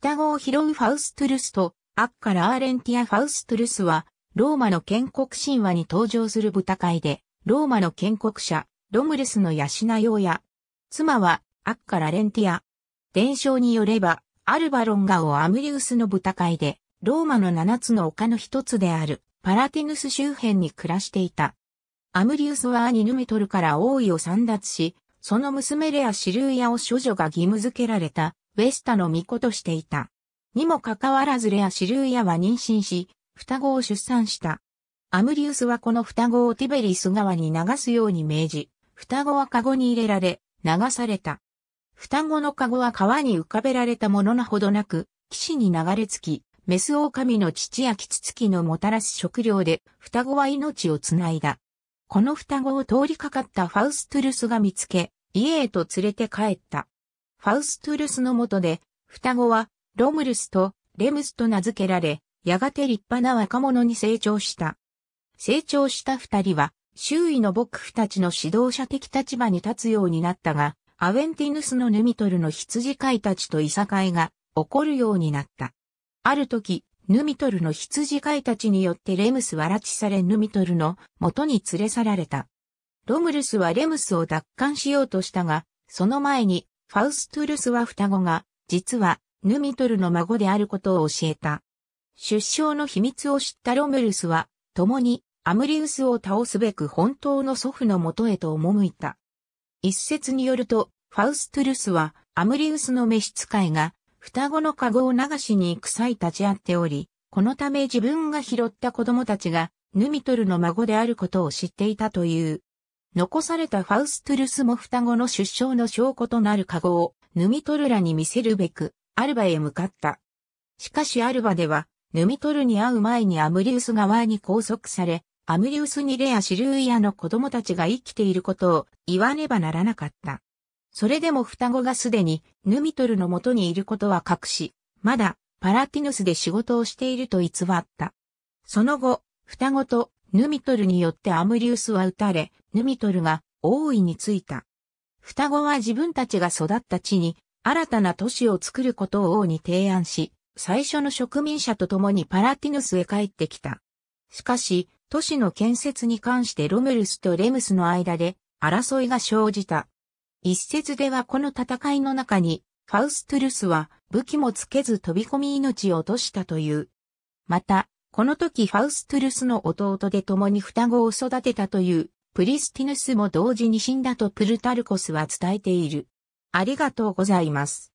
双子を拾うファウストゥルスと、アッカ・ラーレンティア・ファウストゥルスは、ローマの建国神話に登場する舞台会で、ローマの建国者、ロムルスの養い親。妻は、アッカ・ラレンティア。伝承によれば、アルバロンガオ・アムリウスの舞台会で、ローマの七つの丘の一つである、パラティヌス周辺に暮らしていた。アムリウスはアニヌメトルから王位を散奪し、その娘レア・シルーヤを処女が義務付けられたウェスタの巫女としていた。にもかかわらずレア・シルーヤは妊娠し、双子を出産した。アムリウスはこの双子をティベリス川に流すように命じ、双子はカゴに入れられ、流された。双子のカゴは川に浮かべられたものなほどなく、岸に流れ着き、メス狼の父やキツツキのもたらす食料で、双子は命をつないだ。この双子を通りかかったファウストゥルスが見つけ、家へと連れて帰った。ファウストゥルスの下で、双子は、ロムルスとレムスと名付けられ、やがて立派な若者に成長した。成長した二人は、周囲の牧夫たちの指導者的立場に立つようになったが、アウェンティヌスのヌミトルの羊飼いたちといさかいが起こるようになった。ある時、ヌミトルの羊飼いたちによってレムスは拉致されヌミトルの元に連れ去られた。ロムルスはレムスを奪還しようとしたが、その前にファウストゥルスは双子が、実は、ヌミトルの孫であることを教えた。出生の秘密を知ったロムルスは、共に、アムリウスを倒すべく本当の祖父のもとへと赴いた。一説によると、ファウストゥルスは、アムリウスの召使いが、双子の籠を流しに行く際立ち会っており、このため自分が拾った子供たちが、ヌミトルの孫であることを知っていたという。残されたファウストゥルスも双子の出生の証拠となるカゴをヌミトルらに見せるべく、アルバへ向かった。しかしアルバでは、ヌミトルに会う前にアムリウス側に拘束され、アムリウスにレア・シルイアの子供たちが生きていることを言わねばならなかった。それでも双子がすでにヌミトルの元にいることは隠し、まだパラティヌスで仕事をしていると偽った。その後、双子とヌミトルによってアムリウスは撃たれ、ヌミトルが大いについた。双子は自分たちが育った地に新たな都市を作ることを王に提案し、最初の植民者と共にパラティヌスへ帰ってきた。しかし、都市の建設に関してロムルスとレムスの間で争いが生じた。一説ではこの戦いの中に、ファウストゥルスは武器もつけず飛び込み命を落としたという。また、この時ファウストゥルスの弟で共に双子を育てたというプリスティヌスも同時に死んだとプルタルコスは伝えている。ありがとうございます。